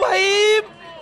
भाई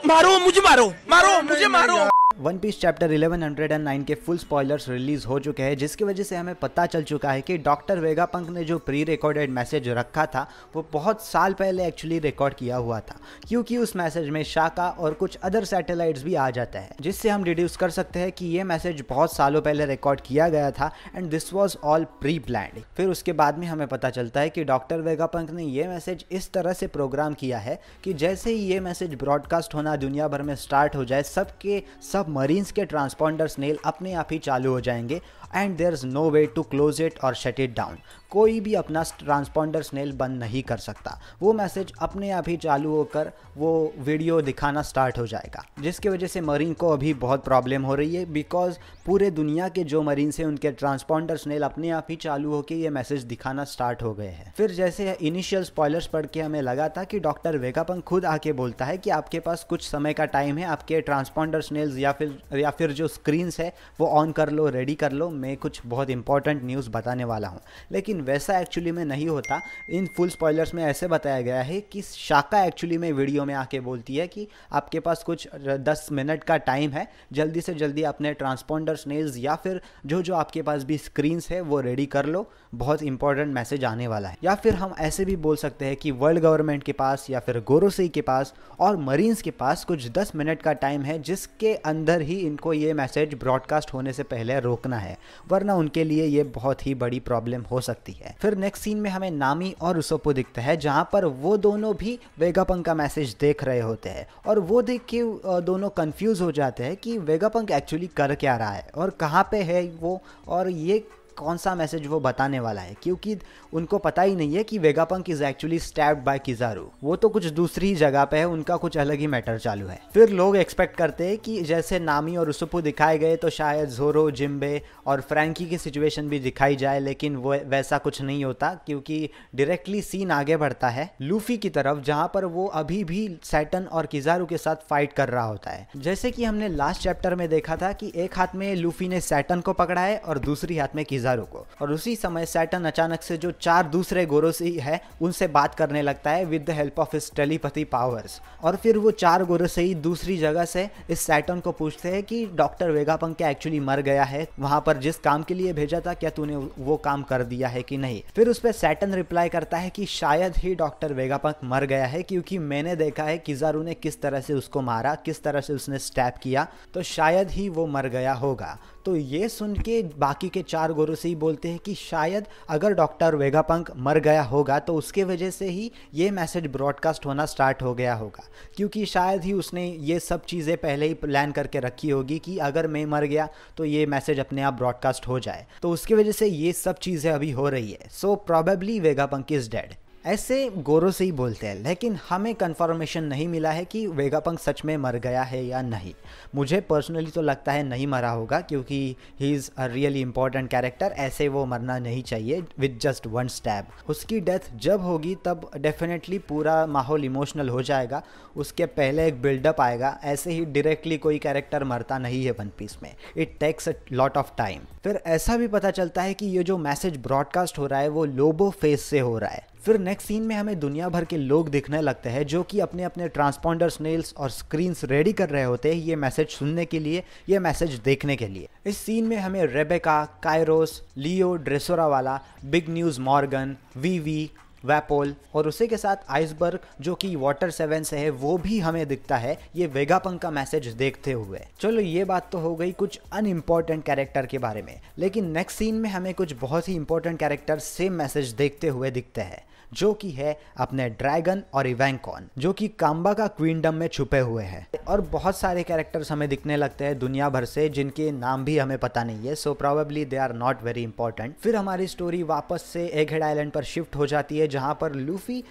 मारो मुझे मारो मारो मुझे मारो वन पीस चैप्टर 1109 के फुल स्पॉयलर्स रिलीज हो चुके हैं जिसकी वजह से हमें पता चल चुका है कि डॉक्टर वेगा पंक ने जो प्री रिकॉर्डेड मैसेज रखा था वो बहुत साल पहले एक्चुअली रिकॉर्ड किया हुआ था क्योंकि उस मैसेज में शाखा और कुछ अदर सैटेलाइट्स भी आ जाता है जिससे हम डिड्यूस कर सकते हैं कि ये मैसेज बहुत सालों पहले रिकॉर्ड किया गया था and this was all pre planned फिर उसके बाद में हमें पता चलता है कि डॉक्टर वेगा पंक ने यह मैसेज इस तरह से प्रोग्राम किया है कि जैसे ही ये मैसेज ब्रॉडकास्ट होना दुनिया भर में स्टार्ट हो जाए सबके सब मरीन्स के ट्रांसपॉन्डर स्नेल अपने आप ही चालू हो जाएंगे and there is no way to close it और शट इट डाउन कोई भी अपना ट्रांसपॉन्डर स्नेल बंद नहीं कर सकता वो मैसेज अपने आप ही चालू होकर वो वीडियो दिखाना स्टार्ट हो जाएगा जिसकी वजह से मरीन को अभी बहुत प्रॉब्लम हो रही है बिकॉज पूरे दुनिया के जो मरीन से उनके ट्रांसपॉन्डर स्नेल अपने आप ही चालू होकर ये मैसेज दिखाना स्टार्ट हो गए हैं फिर जैसे इनिशियल स्पॉयलर्स पढ़ के हमें लगा था कि डॉक्टर वेगापंग खुद आके बोलता है कि आपके पास कुछ समय का टाइम है आपके ट्रांसपॉन्डर स्नेल्स या फिर या फिर जो स्क्रीन्स है वो ऑन कर लो रेडी कर लो मैं कुछ बहुत इंपॉर्टेंट न्यूज़ बताने वाला हूँ लेकिन वैसा एक्चुअली में नहीं होता इन फुल स्पॉयलर्स में ऐसे बताया गया है कि शाखा एक्चुअली में वीडियो में आके बोलती है कि आपके पास कुछ दस मिनट का टाइम है जल्दी से जल्दी अपने ट्रांसपोंडर स्नेल्स या फिर जो जो आपके पास भी स्क्रीन्स है वो रेडी कर लो बहुत इंपॉर्टेंट मैसेज आने वाला है या फिर हम ऐसे भी बोल सकते हैं कि वर्ल्ड गवर्नमेंट के पास या फिर गोरोसई के पास और मरीन्स के पास कुछ दस मिनट का टाइम है जिसके अंदर अंदर ही इनको ये मैसेज ब्रॉडकास्ट होने से पहले रोकना है वरना उनके लिए ये बहुत ही बड़ी प्रॉब्लम हो सकती है फिर नेक्स्ट सीन में हमें नामी और उसोपो दिखता है जहाँ पर वो दोनों भी वेगापंक का मैसेज देख रहे होते हैं और वो देख के दोनों कन्फ्यूज़ हो जाते हैं कि वेगापंक एक्चुअली कर क्या रहा है और कहाँ पे है वो और ये कौन सा मैसेज वो बताने वाला है क्योंकि उनको पता ही नहीं है कि Vegapunk is actually stabbed by Kizaru वो तो कुछ दूसरी जगह पे है उनका कुछ अलग ही मैटर चालू है फिर लोग एक्सपेक्ट करते हैं कि जैसे नामी और उसुपु दिखाए गए तो शायद जोरो जिम्बे और फ्रैंकी की सिचुएशन भी दिखाई जाए लेकिन वो वैसा कुछ नहीं होता क्योंकि डायरेक्टली सीन आगे बढ़ता है लूफी की तरफ जहाँ पर वो अभी भी सैटन और किजारू के साथ फाइट कर रहा होता है जैसे कि हमने लास्ट चैप्टर में देखा था कि एक हाथ में लूफी ने सैटन को पकड़ा है और दूसरी हाथ में किजारू हजारों को और उसी समय सैटन अचानक से जो चार दूसरे गोरोसी है उनसे बात करने लगता है विद द हेल्प ऑफ इस टेलीपैथी पावर्स और फिर वो चार गोरोसी दूसरी जगह से इस सैटन को पूछते हैं कि डॉक्टर वेगापंग क्या एक्चुअली मर गया है वहां पर जिस काम के लिए भेजा था क्या तूने वो काम कर दिया है कि नहीं फिर उस पर सैटन रिप्लाई करता है कि शायद ही डॉक्टर वेगापंक मर गया है क्योंकि मैंने देखा है किजारू ने किस तरह से उसको मारा किस तरह से उसने स्टैप किया तो शायद ही वो मर गया होगा तो ये सुन के बाकी के चार गुरु से ही बोलते हैं कि शायद अगर डॉक्टर वेगापंक मर गया होगा तो उसके वजह से ही ये मैसेज ब्रॉडकास्ट होना स्टार्ट हो गया होगा क्योंकि शायद ही उसने ये सब चीज़ें पहले ही प्लान करके रखी होगी कि अगर मैं मर गया तो ये मैसेज अपने आप ब्रॉडकास्ट हो जाए तो उसकी वजह से ये सब चीज़ें अभी हो रही है so probably Vegapunk is dead ऐसे गोरों से ही बोलते हैं लेकिन हमें कंफर्मेशन नहीं मिला है कि वेगापंक सच में मर गया है या नहीं मुझे पर्सनली तो लगता है नहीं मरा होगा क्योंकि he is a really important character ऐसे वो मरना नहीं चाहिए विद जस्ट वन स्टैब उसकी डेथ जब होगी तब डेफिनेटली पूरा माहौल इमोशनल हो जाएगा उसके पहले एक बिल्डअप आएगा ऐसे ही डायरेक्टली कोई कैरेक्टर मरता नहीं है वन पीस में it takes a lot of time फिर ऐसा भी पता चलता है कि ये जो मैसेज ब्रॉडकास्ट हो रहा है वो लोबो फेस से हो रहा है फिर नेक्स्ट सीन में हमें दुनिया भर के लोग दिखने लगते हैं जो कि अपने अपने ट्रांसपॉन्डर स्नेल्स और स्क्रीन्स रेडी कर रहे होते हैं ये मैसेज सुनने के लिए ये मैसेज देखने के लिए इस सीन में हमें रेबेका कायरोस लियो ड्रेसोरा वाला बिग न्यूज़ मॉर्गन वी वी वैपोल और उसी के साथ आइसबर्ग जो कि वाटर सेवन से है वो भी हमें दिखता है ये वेगापंक का मैसेज देखते हुए चलो ये बात तो हो गई कुछ अनइम्पॉर्टेंट कैरेक्टर के बारे में लेकिन नेक्स्ट सीन में हमें कुछ बहुत ही इंपॉर्टेंट कैरेक्टर सेम मैसेज देखते हुए दिखते हैं जो कि है अपने ड्रैगन और इवेंकॉन जो कि काम्बा का क्वीनडम में छुपे हुए हैं और बहुत सारे कैरेक्टर्स हमें दिखने लगते हैं दुनिया भर से जिनके नाम भी हमें पता नहीं है so probably they are not very important फिर हमारी स्टोरी वापस से एग हेड आइलैंड पर शिफ्ट हो जाती है जहाँ पर लूफी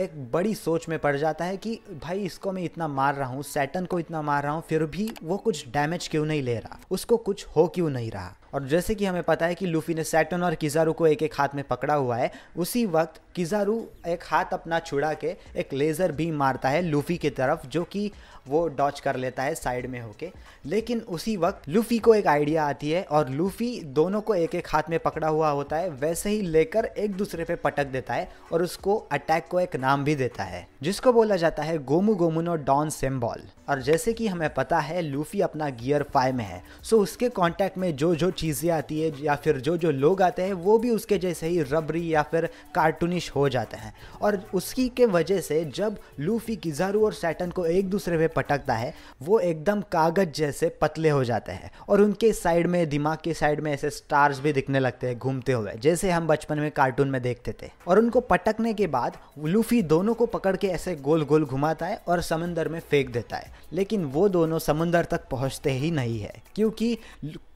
एक बड़ी सोच में पड़ जाता है कि भाई इसको मैं इतना मार रहा हूँ सैटन को इतना मार रहा हूँ फिर भी वो कुछ डैमेज क्यों नहीं ले रहा उसको कुछ हो क्यों नहीं रहा और जैसे कि हमें पता है कि लूफी ने सैटन और किजारू को एक एक हाथ में पकड़ा हुआ है उसी वक्त किजारू एक हाथ अपना छुड़ा के एक लेज़र भी मारता है लूफी की तरफ जो कि वो डॉच कर लेता है साइड में होके लेकिन उसी वक्त लूफी को एक आइडिया आती है और लूफी दोनों को एक एक हाथ में पकड़ा हुआ होता है वैसे ही लेकर एक दूसरे पे पटक देता है और उसको अटैक को एक नाम भी देता है जिसको बोला जाता है गोमू गोमुनो डॉन सेम्बॉल और जैसे कि हमें पता है लूफ़ी अपना गियर फाइव में है सो उसके कांटेक्ट में जो जो चीज़ें आती है या फिर जो जो लोग आते हैं वो भी उसके जैसे ही रबरी या फिर कार्टूनिश हो जाते हैं और उसकी के वजह से जब लूफ़ी किजारू और सैटन को एक दूसरे पे पटकता है वो एकदम कागज़ जैसे पतले हो जाते हैं और उनके साइड में दिमाग के साइड में ऐसे स्टार्स भी दिखने लगते हैं घूमते हुए जैसे हम बचपन में कार्टून में देखते थे और उनको पटकने के बाद लूफ़ी दोनों को पकड़ के ऐसे गोल गोल घुमाता है और समंदर में फेंक देता है लेकिन वो दोनों समुंदर तक पहुंचते ही नहीं है क्योंकि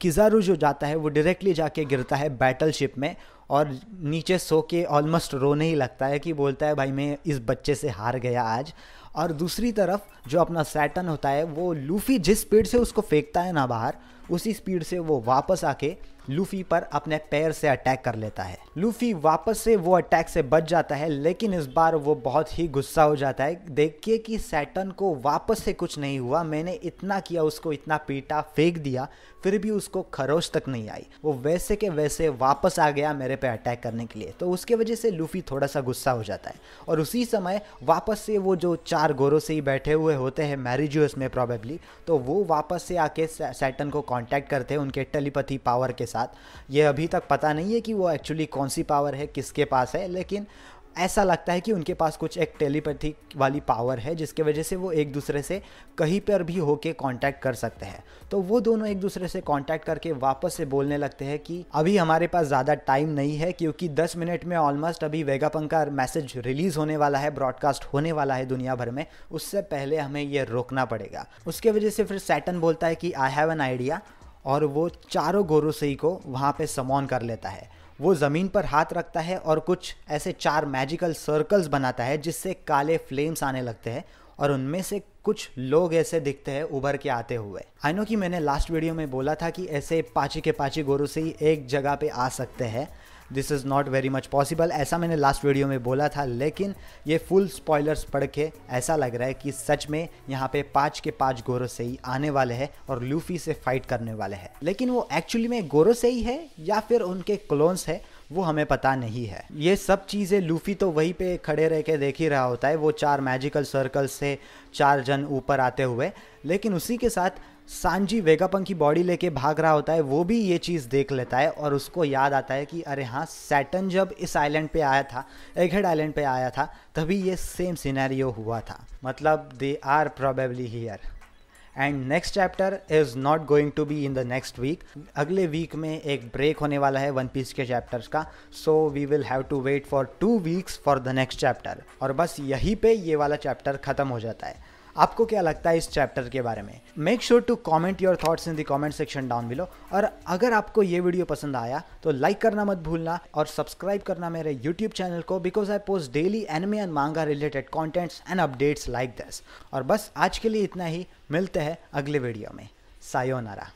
किजारू जो जाता है वो डायरेक्टली जाके गिरता है बैटल शिप में और नीचे सो के ऑलमोस्ट रोने ही लगता है कि बोलता है भाई मैं इस बच्चे से हार गया आज और दूसरी तरफ जो अपना सैटन होता है वो लूफ़ी जिस स्पीड से उसको फेंकता है ना बाहर उसी स्पीड से वो वापस आके लूफी पर अपने पैर से अटैक कर लेता है लूफी वापस से वो अटैक से बच जाता है लेकिन इस बार वो बहुत ही गुस्सा हो जाता है देखिए कि सैटन को वापस से कुछ नहीं हुआ मैंने इतना किया उसको इतना पीटा फेंक दिया फिर भी उसको खरोश तक नहीं आई वो वैसे के वैसे वापस आ गया मेरे पे अटैक करने के लिए तो उसके वजह से लूफी थोड़ा सा गुस्सा हो जाता है और उसी समय वापस से वो जो चार गोरों से ही बैठे हुए होते हैं मैरिजियस में प्रॉबेबली तो वो वापस से आके सैटन को कॉन्टैक्ट करते हैं उनके टेलीपैथी पावर के साथ ये अभी तक पता नहीं है कि वो एक्चुअली कौन सी पावर है किसके पास है लेकिन ऐसा लगता है कि उनके पास कुछ एक टेलीपैथी वाली पावर है जिसके वजह से वो एक दूसरे से कहीं पर भी होके कांटेक्ट कर सकते हैं तो वो दोनों एक दूसरे से कांटेक्ट करके वापस से बोलने लगते हैं कि अभी हमारे पास ज़्यादा टाइम नहीं है क्योंकि 10 मिनट में ऑलमोस्ट अभी वेगापंग का मैसेज रिलीज़ होने वाला है ब्रॉडकास्ट होने वाला है दुनिया भर में उससे पहले हमें यह रोकना पड़ेगा उसके वजह से फिर सैटन बोलता है कि आई हैव एन आइडिया और वो चारों गोरोसई को वहाँ पे समॉन कर लेता है वो ज़मीन पर हाथ रखता है और कुछ ऐसे चार मैजिकल सर्कल्स बनाता है जिससे काले फ्लेम्स आने लगते हैं और उनमें से कुछ लोग ऐसे दिखते हैं उभर के आते हुए आई नो कि मैंने लास्ट वीडियो में बोला था कि ऐसे पाची के पाची गोरू से ही एक जगह पे आ सकते हैं this is not very much possible ऐसा मैंने लास्ट वीडियो में बोला था लेकिन ये फुल स्पॉयलर्स पढ़ के ऐसा लग रहा है कि सच में यहाँ पे पाँच के पाँच गोरो से ही आने वाले हैं और लूफी से फाइट करने वाले हैं लेकिन वो एक्चुअली में गोरो से ही है या फिर उनके क्लोन्स है वो हमें पता नहीं है ये सब चीज़ें लूफी तो वहीं पे खड़े रह के देख ही रहा होता है वो चार मैजिकल सर्कल से चार जन ऊपर आते हुए लेकिन उसी के साथ सांजी वेगापंक की बॉडी लेके भाग रहा होता है वो भी ये चीज़ देख लेता है और उसको याद आता है कि अरे हाँ सैटन जब इस आइलैंड पे आया था एगहेड आइलैंड पे आया था तभी ये सेम सिनेरियो हुआ था मतलब they are probably here and next chapter is not going to be in the next week अगले वीक में एक ब्रेक होने वाला है वन पीस के चैप्टर्स का so we will have to wait for two weeks for the next chapter और बस यहीं पे ये वाला चैप्टर ख़त्म हो जाता है आपको क्या लगता है इस चैप्टर के बारे में make sure to comment your thoughts in the comment section down below और अगर आपको ये वीडियो पसंद आया तो लाइक करना मत भूलना और सब्सक्राइब करना मेरे यूट्यूब चैनल को because I post daily anime and manga related contents and updates like this और बस आज के लिए इतना ही मिलते हैं अगले वीडियो में सायोनारा